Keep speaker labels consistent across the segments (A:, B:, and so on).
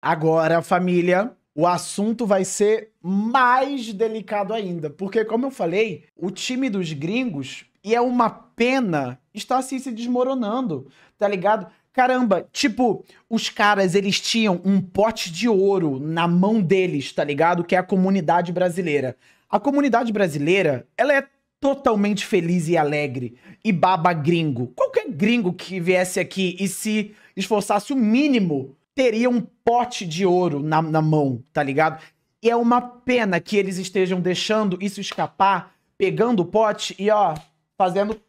A: Agora, família, o assunto vai ser mais delicado ainda, porque, como eu falei, o time dos gringos, e é uma pena, está assim se desmoronando, tá ligado? Caramba, tipo, os caras, eles tinham um pote de ouro na mão deles, tá ligado? Que é a comunidade brasileira. A comunidade brasileira, ela é totalmente feliz e alegre e baba gringo. Qualquer gringo que viesse aqui e se esforçasse o mínimo teria um pote de ouro na, na mão, tá ligado? E é uma pena que eles estejam deixando isso escapar, pegando o pote e, ó, fazendo.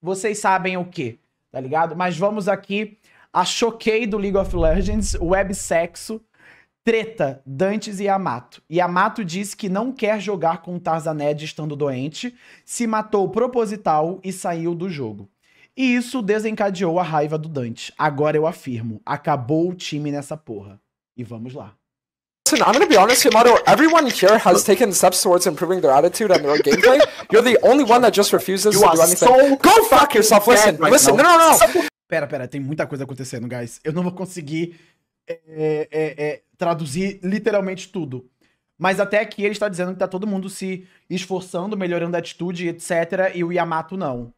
A: Vocês sabem o que, tá ligado? Mas vamos aqui a Choquei do League of Legends, Web Sexo, treta, Dantes e Yamato. Yamato disse que não quer jogar com Tarzaned estando doente, se matou proposital e saiu do jogo. E isso desencadeou a raiva do Dante. Agora eu afirmo, acabou o time nessa porra. E vamos lá.
B: Listen, I'm gonna be honest, Yamato. Everyone here has taken steps towards improving their attitude and their gameplay. You're the only one that just refuses you to do anything. So Go fuck yourself. Listen, right listen. Now. No, no, no.
A: Pera, pera. Tem muita coisa acontecendo, guys. Eu não vou conseguir é, é, é, é, traduzir literalmente tudo. Mas até aqui ele está dizendo que tá todo mundo se esforçando, melhorando a atitude, etc. E o Yamato não.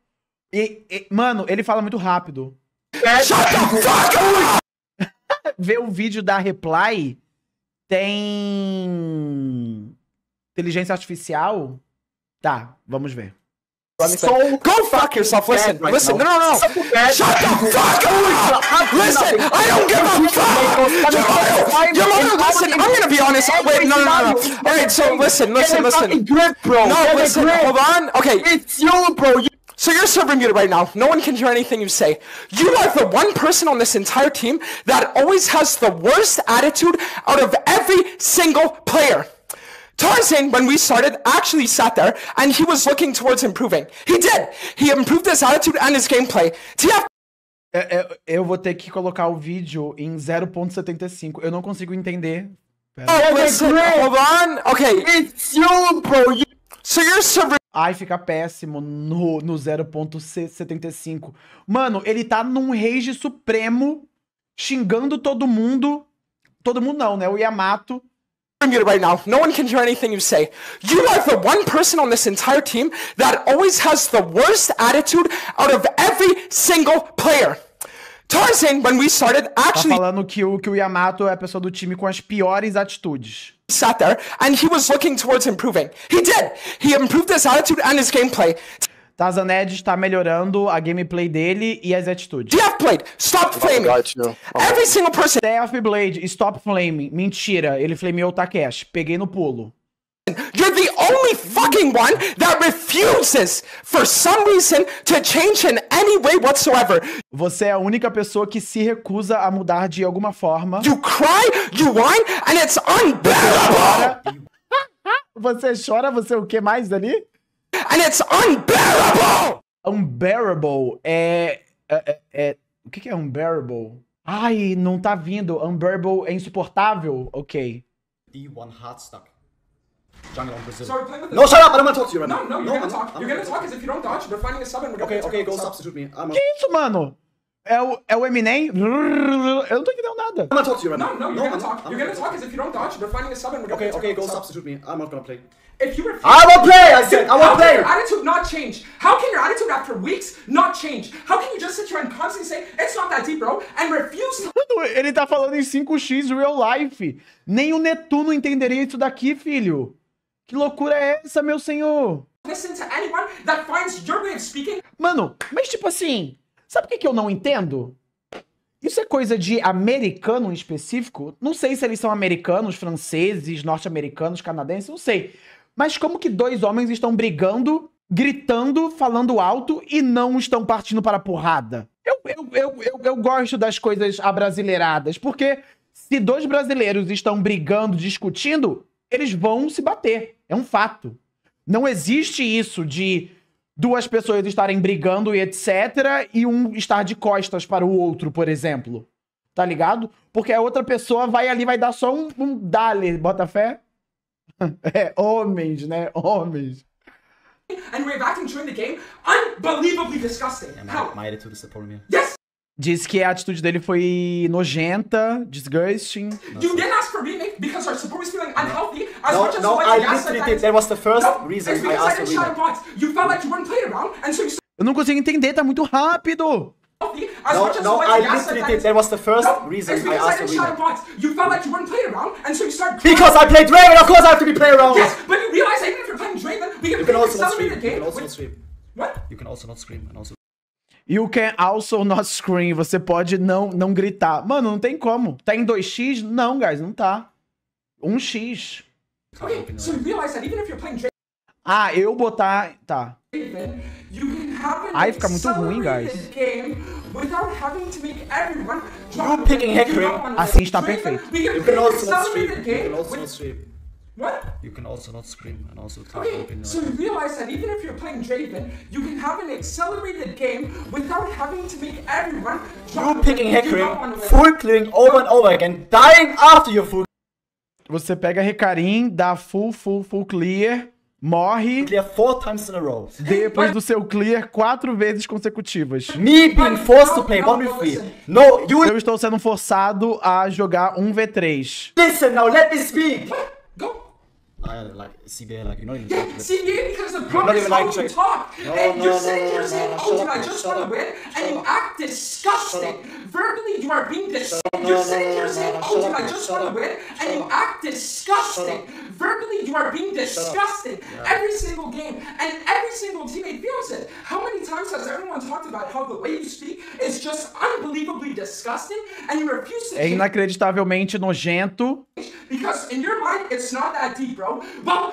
A: E, e, mano, ele fala muito rápido. Shut the fuck up! Ver o vídeo da Reply tem inteligência artificial? Tá, vamos ver.
B: So, go fuck yourself. Listen, right listen. Now. No, no, no. Shut the fuck up. Listen, I don't give a fuck. Jamal, Jamal, listen. I'm gonna be honest. Oh, wait, no, no, no. no. All so listen, listen, listen. Grip, bro. No, listen. Hold on. Okay. It's you, bro. You So you're server muted right now. No one can hear anything you say. You are the one person on this entire team that always has the worst attitude out of every single player. Tarzan, when we started, actually sat there and he was looking towards improving. He did. He improved his attitude and his gameplay. TF
A: eu vou ter que colocar o vídeo em 0.75. Eu não consigo entender.
B: Oh, listen, hold on.
A: Okay. It's you, bro. You... So you're surrendering. Ai, fica péssimo no, no 0.75. Mano, ele tá num rage supremo, xingando todo mundo. Todo mundo não, né? O Yamato.
B: right now. No one can hear anything you say. You are the one person on this entire team that always has the worst attitude out of every single player. Tarzan, when we started, tá actually. Tá
A: falando que o, que o Yamato é a pessoa do time com as piores atitudes sat there and he was looking towards improving. He did. He improved his attitude and his gameplay. está melhorando a gameplay dele e as atitudes. Deathblade, Blade, stop oh flaming. Oh. Every single person. Jeff Blade, stop flaming. Mentira, ele flameou o Takeshi. Peguei no pulo. You're
B: the only fucking one that refuses, for some reason, to change in any way whatsoever.
A: Você é a única pessoa que se recusa a mudar de alguma forma. You cry, you whine, and it's unbearable! Você chora, você é o que mais dali? And it's unbearable! Unbearable é, é... é, é o que, que é unbearable? Ai, não tá vindo. Unbearable é insuportável? Ok.
B: E one heart stuck. Johnny Long Brazil. So não with No, shut up! I don't want to talk to you right now. No, no, you're no, gonna talk. I'm you're gonna talk because if you don't dodge, they're finding a sub and we're gonna Okay, okay, go substitute me. I'm Que isso,
A: mano? É o, é o Eminem? Eu não tô entendendo nada. I'm gonna talk to you right now. No, no, you're no, gonna talk. I'm,
B: you're gonna talk because if you don't dodge, they're finding a sub and we're gonna Okay, okay, go substitute me. I'm not gonna play. If you refuse, I will play. I said I will play. Your attitude not change. How can your attitude after weeks not change? How can you just sit here and constantly say it's not that deep, bro, and refuse?
A: Mano, ele tá falando em 5x real life. Nem o Netuno entenderia isso daqui, filho. Que loucura é essa, meu senhor? Mano, mas tipo assim, sabe o que, que eu não entendo? Isso é coisa de americano em específico? Não sei se eles são americanos, franceses, norte-americanos, canadenses, não sei. Mas como que dois homens estão brigando, gritando, falando alto e não estão partindo para a porrada? Eu, eu, eu, eu, eu gosto das coisas abrasileiradas, porque se dois brasileiros estão brigando, discutindo, eles vão se bater. É um fato. Não existe isso de duas pessoas estarem brigando e etc. e um estar de costas para o outro, por exemplo. Tá ligado? Porque a outra pessoa vai ali, vai dar só um, um dale, bota fé. é, homens, né? Homens.
B: And reacting during the game, unbelievably disgusting. Yeah, my, How? my editor is
A: supporting Yes! Diz que a atitude dele foi nojenta, disgusting.
B: You didn't ask for remake because unhealthy. As no, much as no, I That was the first no, reason I asked for remake. You felt like you weren't played around, and so you.
A: Eu não consigo entender, tá muito rápido.
B: no, no, I literally did. That was the first no, reason I asked for You felt like you weren't played around, and so you started. Because I played Draven, of
A: course I have to be played around. Yes,
B: but you realize even if you're playing Draven, we can, you can also not stream. You can also not stream. What? You can also not and also.
A: You can also not scream. Você pode não, não gritar. Mano, não tem como. Tá em 2x? Não, guys, não tá. 1x. ah, eu botar. Tá. Aí fica muito ruim, guys.
B: Assim está perfeito.
A: Eu can also not sweep. You What? You can also not sprint and also throw okay, So you
B: realize that even if you're playing Draven, you can have an accelerated game without having to make everyone You picking Hecarim, full
A: clearing over and over again, dying after your full. Você pega Recarim, dá full, full, full clear, morre. Clear four times in a row. Depois do seu clear quatro vezes consecutivas. Me being forced to play Bobby Free. No, you. Eu estou sendo forçado a jogar um v 3
B: Listen now, let me speak. I like
A: CBA, like you're not
B: even. Yeah, because the problem is how like, you talk. No, and no, you're no, sitting here saying, "Oh, dude, I just want to win," and you act disgusting. Verbally, you are being disgusting. You're sitting here saying, "Oh, dude, I just want to win," and you act disgusting verbally you are being disgusted yeah. every single game, and every single teammate feels it. How many times has everyone talked about how the way you speak is just unbelievably disgusting, and you refuse to? É
A: inacreditavelmente nojento.
B: Because in your mind it's not that deep, bro. Well,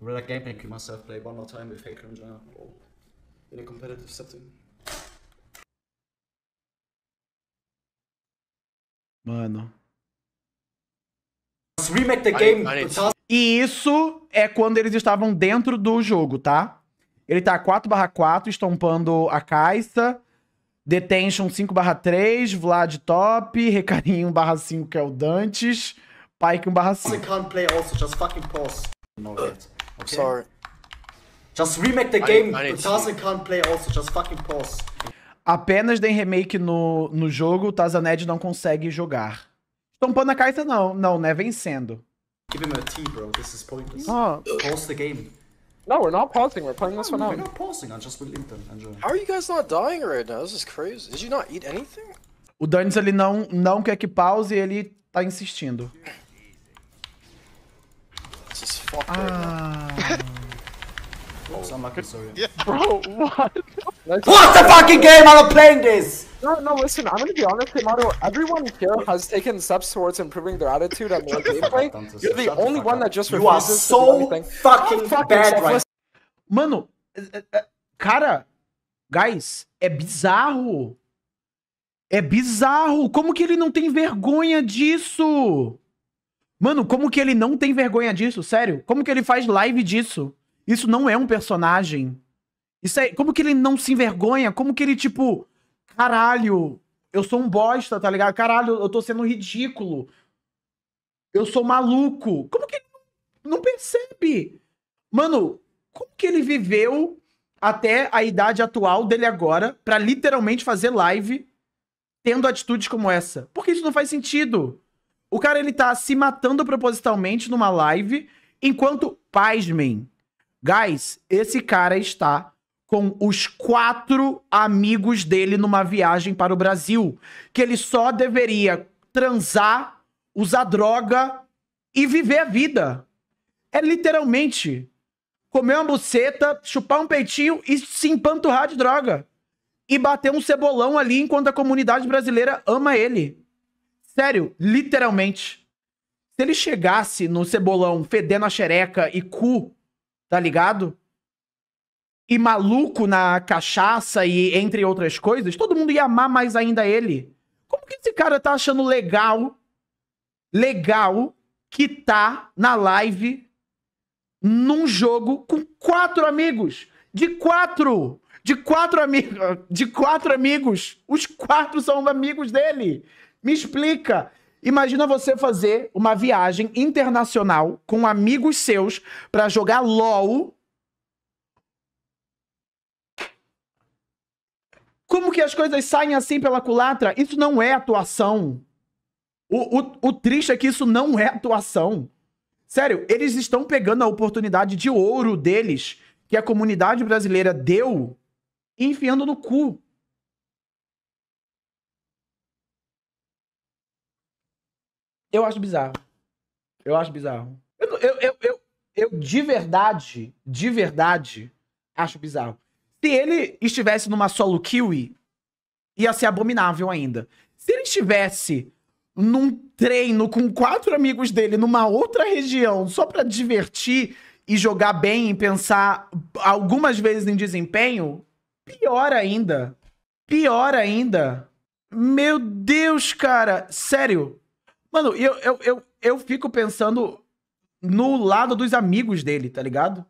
A: Where a game and kill myself play one more time with Hacker and Jana or in a competitive setting. Mano. remake the game. E isso é quando eles estavam dentro do jogo, tá? Ele tá 4/4 estompando a caixa. Detention 5/3, Vlad top, Recarinho 1/5 que é o Dantes, Pike 1/5. I can't play also, just fucking pause. You know I'm okay. sorry. Just remake the game. I, can't play also. Just fucking pause. Apenas tem remake no, no jogo, Tazaned não consegue jogar. Estampando a carta não, não, né? Vencendo.
B: Give him a T, bro. This is pointless. Oh. Pause the game. No, we're not pausing. We're playing this no, one out. We're not
A: pausing. I just will link them.
B: Enjoy. How are you guys not dying right now? This is crazy. Did you not eat anything? O
A: Danis, ele não, não quer que pause e ele tá insistindo. Yeah fuck ah. Oops, I'm not sorry. Yeah.
B: Bro, what? what the fucking game? I'm not playing this! No, no, listen, I'm gonna be honest, Mario. Everyone here has taken steps towards improving their attitude and their gameplay. You're the only one that just refuses so to do fucking, fucking bad right Mano, eh,
A: eh, eh, cara, guys, é bizarro. É bizarro. Como que ele não tem vergonha disso? Mano, como que ele não tem vergonha disso? Sério? Como que ele faz live disso? Isso não é um personagem. Isso é, como que ele não se envergonha? Como que ele tipo, caralho, eu sou um bosta, tá ligado? Caralho, eu tô sendo ridículo. Eu sou maluco. Como que ele não percebe? Mano, como que ele viveu até a idade atual dele agora para literalmente fazer live tendo atitudes como essa? Porque isso não faz sentido. O cara, ele tá se matando propositalmente numa live, enquanto, pasmem, guys, esse cara está com os quatro amigos dele numa viagem para o Brasil, que ele só deveria transar, usar droga e viver a vida. É literalmente comer uma buceta, chupar um peitinho e se empanturrar de droga. E bater um cebolão ali enquanto a comunidade brasileira ama ele. Sério, literalmente. Se ele chegasse no cebolão fedendo a xereca e cu, tá ligado? E maluco na cachaça e entre outras coisas, todo mundo ia amar mais ainda ele. Como que esse cara tá achando legal? Legal que tá na live num jogo com quatro amigos. De quatro! De quatro amigos. De quatro amigos. Os quatro são amigos dele. Me explica. Imagina você fazer uma viagem internacional com amigos seus para jogar LOL. Como que as coisas saem assim pela culatra? Isso não é atuação. O, o, o triste é que isso não é atuação. Sério, eles estão pegando a oportunidade de ouro deles que a comunidade brasileira deu e enfiando no cu. Eu acho bizarro. Eu acho bizarro. Eu, eu, eu, eu, eu de verdade, de verdade, acho bizarro. Se ele estivesse numa solo kiwi, ia ser abominável ainda. Se ele estivesse num treino com quatro amigos dele numa outra região só para divertir e jogar bem e pensar algumas vezes em desempenho, pior ainda. Pior ainda. Meu Deus, cara, sério. Mano, eu, eu, eu, eu fico pensando no lado dos amigos dele, tá ligado?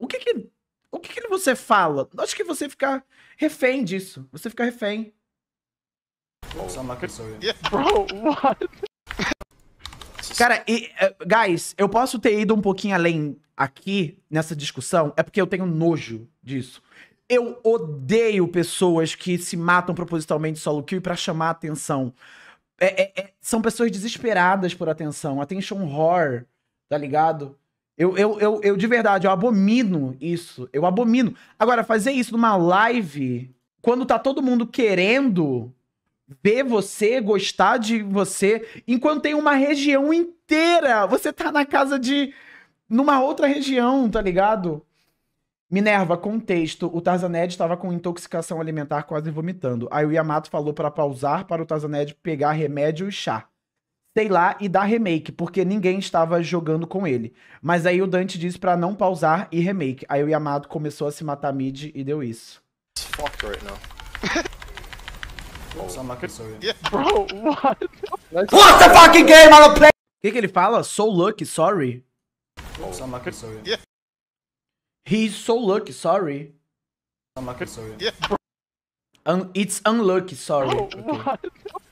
A: O que que, o que, que você fala? Acho que você fica refém disso. Você fica refém. Cara, e, eh, guys, eu posso ter ido um pouquinho além aqui nessa discussão, é porque eu tenho nojo disso. Eu odeio pessoas que se matam propositalmente solo kill pra chamar atenção. É, é, é, são pessoas desesperadas por atenção. Attention horror, tá ligado? Eu, eu, eu, eu, de verdade, eu abomino isso. Eu abomino. Agora, fazer isso numa live, quando tá todo mundo querendo ver você, gostar de você, enquanto tem uma região inteira, você tá na casa de. numa outra região, tá ligado? Minerva, contexto. O Tarzaned estava com intoxicação alimentar quase vomitando. Aí o Yamato falou para pausar para o Tarzaned pegar remédio e chá. Sei lá, e dar remake, porque ninguém estava jogando com ele. Mas aí o Dante disse para não pausar e remake. Aí o Yamato começou a se matar mid e deu isso. what? the fucking game I'm playing? O que, que ele fala? So lucky, sorry. Oops, I'm not Yeah. He's so lucky, sorry. Unlucky, sorry. Yeah. Un it's unlucky, sorry. Oh, okay.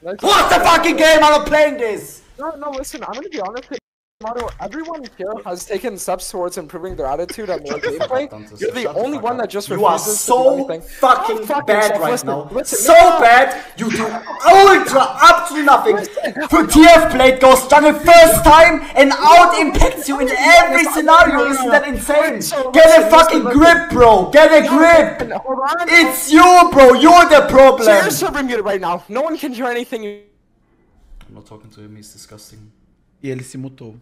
B: what? what the fucking game? I'm not playing this! No, no, listen, I'm gonna be honest. Motto, everyone here has taken steps towards improving their attitude and their gameplay. You're the only one that just you refuses so to do anything. fucking, fucking bad right listen, now. Listen, so listen. bad, you do ultra
A: up to nothing. Your TF blade goes down the first time and out impacts
B: you in every scenario. Isn't that insane? Get a fucking grip, bro. Get a grip. It's you, bro. You're the problem. So you're super muted right now. No one can hear anything.
A: I'm not talking to him. He's disgusting. E ele se mutou.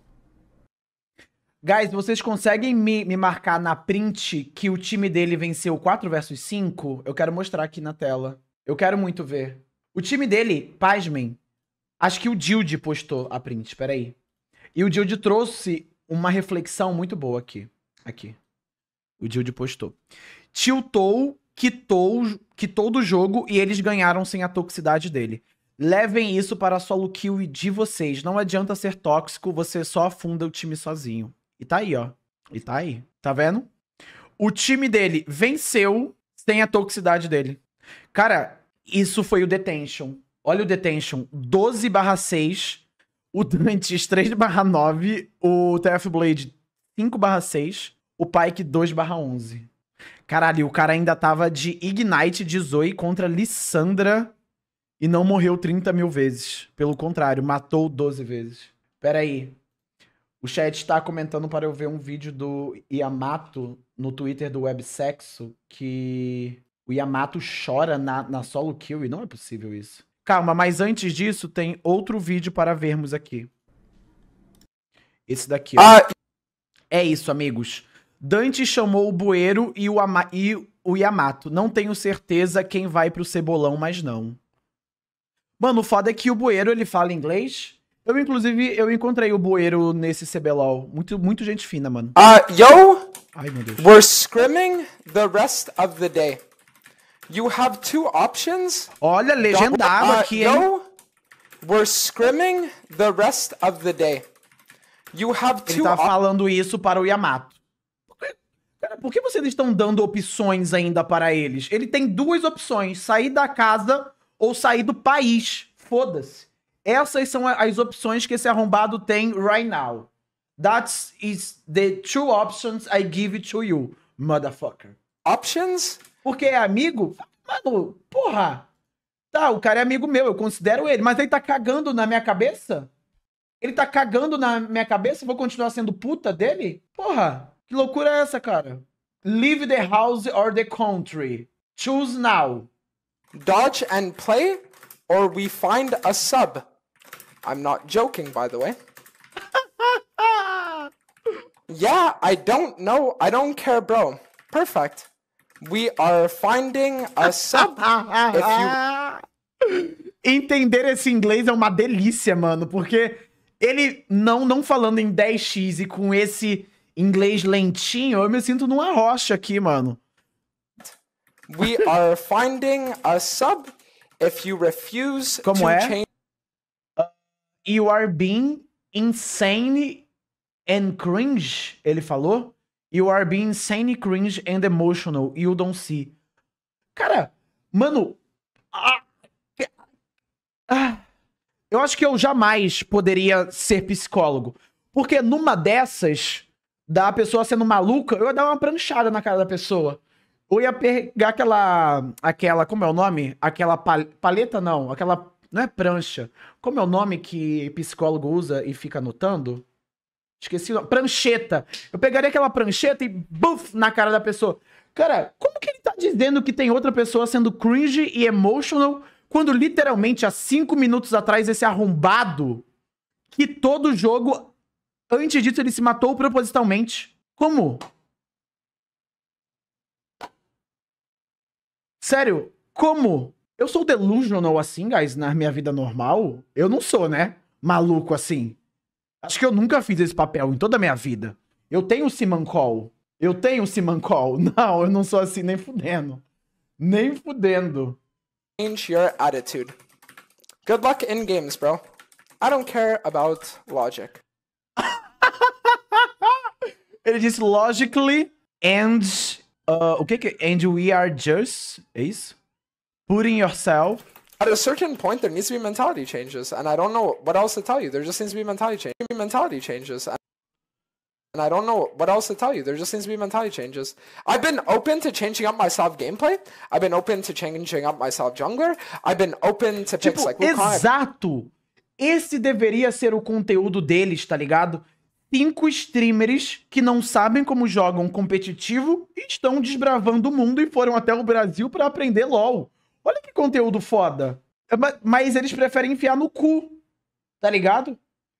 A: Guys, vocês conseguem me, me marcar na print que o time dele venceu 4 versus 5? Eu quero mostrar aqui na tela. Eu quero muito ver. O time dele, pasmem, acho que o Dilde postou a print, peraí. E o Dilde trouxe uma reflexão muito boa aqui. Aqui. O Dilde postou. Tiltou, quitou, quitou do jogo e eles ganharam sem a toxicidade dele. Levem isso para a solo kill de vocês. Não adianta ser tóxico, você só afunda o time sozinho. E tá aí, ó. E tá aí. Tá vendo? O time dele venceu sem a toxicidade dele. Cara, isso foi o Detention. Olha o Detention. 12 barra 6. O Dantes 3 barra 9. O TF Blade 5 barra 6. O Pyke 2 barra 11. Caralho, o cara ainda tava de Ignite de Zoe contra Lissandra e não morreu 30 mil vezes. Pelo contrário, matou 12 vezes. Pera aí. O chat está comentando para eu ver um vídeo do Yamato no Twitter do Websexo que o Yamato chora na, na solo kill e não é possível isso. Calma, mas antes disso tem outro vídeo para vermos aqui. Esse daqui. Ó. Ah. É isso, amigos. Dante chamou o Bueiro e o, Ama e o Yamato. Não tenho certeza quem vai pro Cebolão, mas não. Mano, o foda é que o Bueiro, ele fala inglês eu, inclusive, eu encontrei o Bueiro nesse CBLOL. Muito, muito gente fina, mano. Ah,
B: uh, yo! Ai, meu Deus. We're scrimming the rest of the day. You have two options. Olha, legendado uh, aqui, hein? Ah, yo, we're scrimming the rest of the day. You have two options. Ele tá
A: falando isso para o Yamato. Cara, por que vocês estão dando opções ainda para eles? Ele tem duas opções: sair da casa ou sair do país. Foda-se. Essas são as opções que esse arrombado tem right now. That is the two options I give to you, motherfucker. Options? Porque é amigo? Mano, porra. Tá, o cara é amigo meu, eu considero ele, mas ele tá cagando na minha cabeça? Ele tá cagando na minha cabeça? Vou continuar sendo puta dele? Porra, que loucura é essa, cara? Leave the house or the
B: country. Choose now. Dodge and play or we find a sub. I'm not joking, by the way. yeah, I don't know. I don't care, bro. Perfect. We are finding a sub.
A: you...
B: Entender
A: esse inglês é uma delícia, mano, porque ele não não falando em 10x e com esse inglês lentinho, eu me sinto numa rocha aqui, mano.
B: We are finding a sub if you refuse Como to é? change You are being insane and
A: cringe, ele falou. You are being insane, cringe and emotional. You don't see. Cara, mano. Ah, ah, eu acho que eu jamais poderia ser psicólogo. Porque numa dessas, da pessoa sendo maluca, eu ia dar uma pranchada na cara da pessoa. Ou ia pegar aquela. aquela. Como é o nome? Aquela paleta, não. Aquela não é prancha. Como é o nome que psicólogo usa e fica anotando? Esqueci o nome. Prancheta. Eu pegaria aquela prancheta e buf na cara da pessoa. Cara, como que ele tá dizendo que tem outra pessoa sendo cringe e emotional quando literalmente há cinco minutos atrás esse arrombado que todo jogo, antes disso, ele se matou propositalmente? Como? Sério, como? Eu sou delusional assim, guys, na minha vida normal? Eu não sou, né? Maluco assim. Acho que eu nunca fiz esse papel em toda a minha vida. Eu tenho simancol. Eu tenho simancol. Não, eu não sou assim nem fudendo.
B: Nem fudendo. Change your attitude. Good luck in games, bro. I don't care about logic.
A: Ele disse logically and uh, o que que é? and we
B: are just é isso? putting yourself. At a certain point, there needs to be mentality changes, and I don't know what else to tell you. There just to be mentality change. Mentality changes, and I don't know what else to tell you. There just to be mentality changes. I've been open to changing up my gameplay. I've been open to changing up jungler. I've been open to tipo, picks like
A: Exato. Esse deveria ser o conteúdo deles, tá ligado? Cinco streamers que não sabem como jogam competitivo estão desbravando o mundo e foram até o Brasil para aprender LoL. Olha que conteúdo foda. É, mas, eles preferem
B: enfiar no cu. Tá ligado?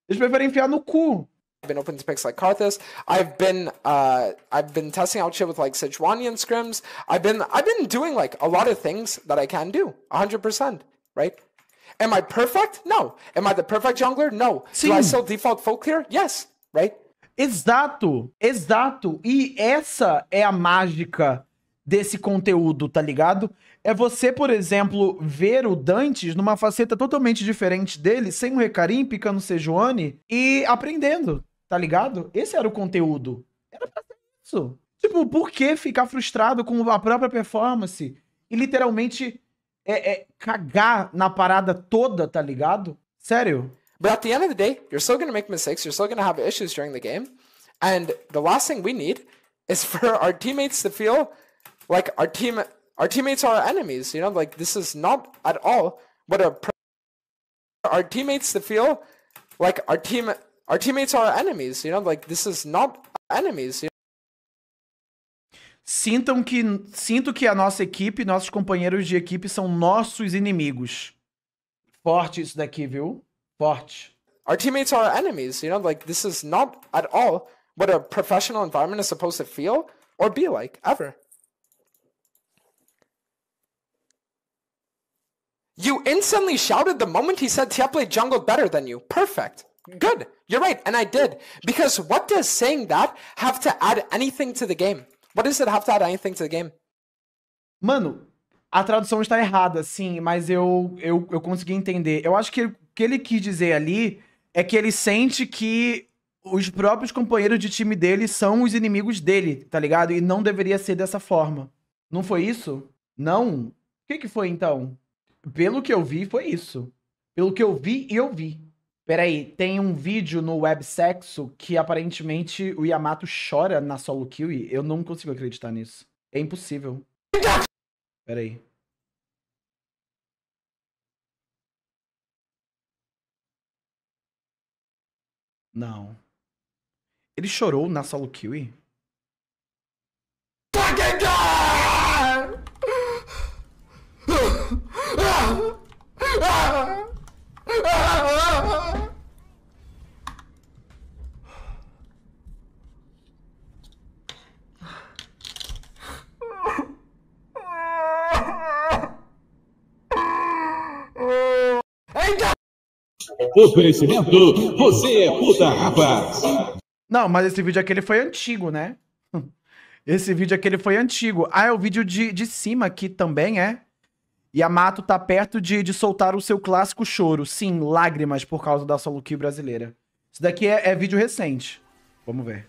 B: Eles preferem enfiar no cu. I've been open to picks like Karthus. I've been uh, I've been testing out shit with like Sichuanian scrims. I've been I've been doing like a lot of things that I can do, 100%, right? Am I perfect? No. Am I the perfect jungler? No. Sim. Do I still default folk here? Yes, right?
A: Exato, exato. E essa é a mágica desse conteúdo, tá ligado? é você, por exemplo, ver o Dantes numa faceta totalmente diferente dele, sem o Recarim, picando o Sejuani e aprendendo, tá ligado? Esse era o conteúdo. Era pra ser isso. Tipo, por que ficar frustrado com a própria performance e literalmente é, é cagar na parada toda, tá
B: ligado? Sério. But at the end of the day, you're still gonna make mistakes, you're still gonna have issues during the game. And the last thing we need is for our teammates to feel like our team Our teammates are our enemies. You know, like this is not at all what a our teammates to feel like our team our teammates are our enemies. You know, like this is not enemies. You know? Sintam que sinto que a
A: nossa equipe, nossos companheiros de equipe são nossos inimigos. Forte isso
B: daqui, viu? Forte. Our teammates are our enemies. You know, like this is not at all what a professional environment is supposed to feel or be like ever. You instantly shouted the moment he said Tia played jungle better than you. Perfect. Good. You're right. And I did. Because what does saying that have to add anything to the game? What does it have to add anything to the game?
A: Mano, a tradução está errada, sim, mas eu, eu, eu consegui entender. Eu acho que o que ele quis dizer ali é que ele sente que os próprios companheiros de time dele são os inimigos dele, tá ligado? E não deveria ser dessa forma. Não foi isso? Não? O que, que foi então? pelo que eu vi, foi isso. Pelo que eu vi, eu vi. Peraí, tem um vídeo no Websexo que aparentemente o Yamato chora na solo kill e eu não consigo acreditar nisso. É impossível. Peraí. Não. Ele chorou na solo kill? Fucking Oferecimento, você é puta, rapaz. Não, mas esse vídeo aquele foi antigo, né? Esse vídeo aquele foi antigo. Ah, é o vídeo de, de cima aqui também, é? Yamato tá perto de, de soltar o seu clássico choro. Sim, lágrimas por causa da solo kill brasileira. Isso daqui é, é vídeo recente. Vamos ver.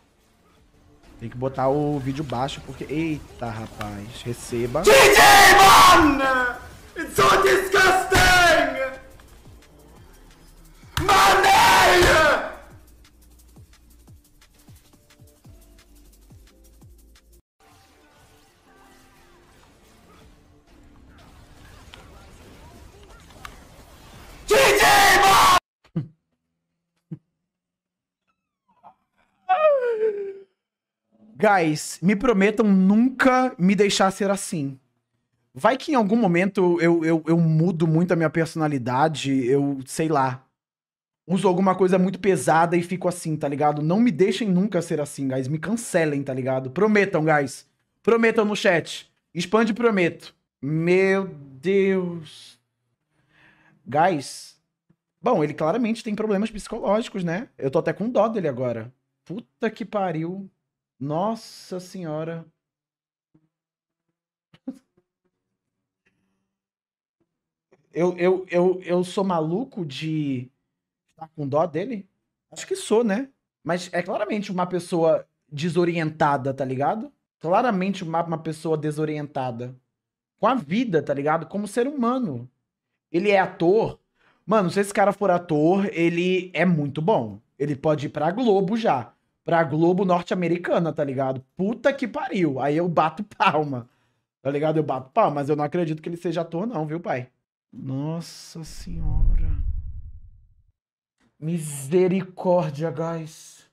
A: Tem que botar o vídeo baixo, porque... Eita, rapaz. Receba. GG,
B: mano! It's so disgusting! Maneiro!
A: Guys, me prometam nunca me deixar ser assim. Vai que em algum momento eu, eu, eu mudo muito a minha personalidade, eu sei lá. Uso alguma coisa muito pesada e fico assim, tá ligado? Não me deixem nunca ser assim, guys. Me cancelem, tá ligado? Prometam, guys. Prometam no chat. Expande prometo. Meu Deus. Guys. Bom, ele claramente tem problemas psicológicos, né? Eu tô até com dó dele agora. Puta que pariu. Nossa Senhora. Eu, eu, eu, eu sou maluco de estar com dó dele? Acho que sou, né? Mas é claramente uma pessoa desorientada, tá ligado? Claramente uma, uma pessoa desorientada. Com a vida, tá ligado? Como ser humano. Ele é ator. Mano, se esse cara for ator, ele é muito bom. Ele pode ir pra Globo já pra Globo norte-americana, tá ligado? Puta que pariu. Aí eu bato palma. Tá ligado? Eu bato palma, mas eu não acredito que ele seja ator, não, viu, pai? Nossa senhora. Misericórdia, guys.